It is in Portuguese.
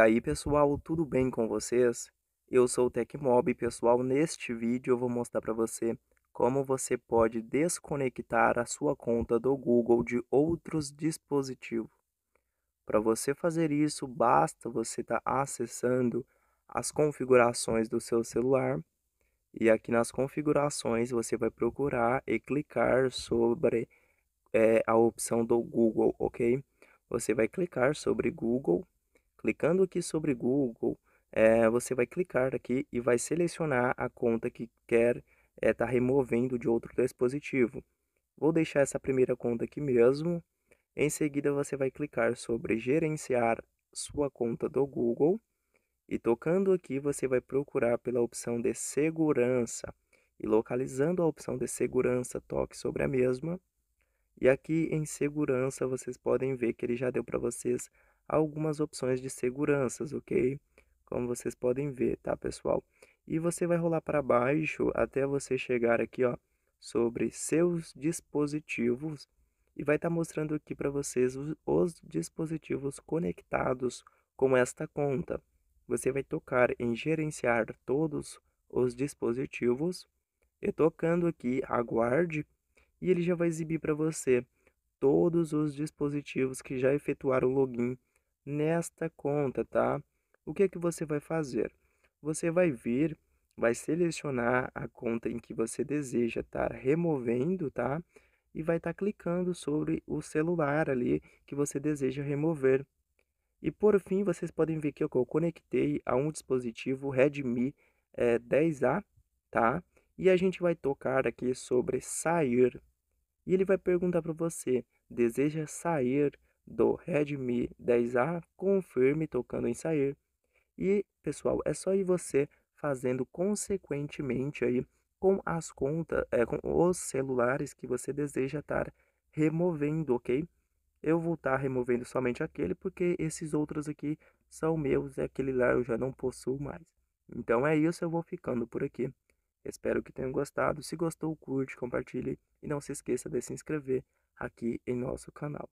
aí pessoal, tudo bem com vocês? Eu sou o Tecmob pessoal, neste vídeo eu vou mostrar para você como você pode desconectar a sua conta do Google de outros dispositivos. Para você fazer isso, basta você estar tá acessando as configurações do seu celular e aqui nas configurações você vai procurar e clicar sobre é, a opção do Google, ok? Você vai clicar sobre Google Clicando aqui sobre Google, é, você vai clicar aqui e vai selecionar a conta que quer estar eh, é, tá removendo de outro dispositivo. Vou deixar essa primeira conta aqui mesmo. Em seguida, você vai clicar sobre Gerenciar sua conta do Google. E tocando aqui, você vai procurar pela opção de segurança. E localizando a opção de segurança, toque sobre a mesma. E aqui em segurança, vocês podem ver que ele já deu para vocês algumas opções de seguranças, ok? Como vocês podem ver, tá, pessoal? E você vai rolar para baixo até você chegar aqui, ó, sobre seus dispositivos e vai estar tá mostrando aqui para vocês os, os dispositivos conectados com esta conta. Você vai tocar em gerenciar todos os dispositivos e tocando aqui aguarde e ele já vai exibir para você todos os dispositivos que já efetuaram o login nesta conta, tá? O que é que você vai fazer? Você vai vir, vai selecionar a conta em que você deseja estar removendo, tá? E vai estar clicando sobre o celular ali que você deseja remover. E por fim, vocês podem ver que eu conectei a um dispositivo Redmi é, eh, 10A, tá? E a gente vai tocar aqui sobre sair. E ele vai perguntar para você, deseja sair do Redmi 10A, confirme tocando em sair. E, pessoal, é só ir você fazendo consequentemente aí com as contas, é, com os celulares que você deseja estar removendo, ok? Eu vou estar removendo somente aquele porque esses outros aqui são meus e é aquele lá eu já não possuo mais. Então é isso, eu vou ficando por aqui. Espero que tenham gostado. Se gostou, curte, compartilhe e não se esqueça de se inscrever aqui em nosso canal.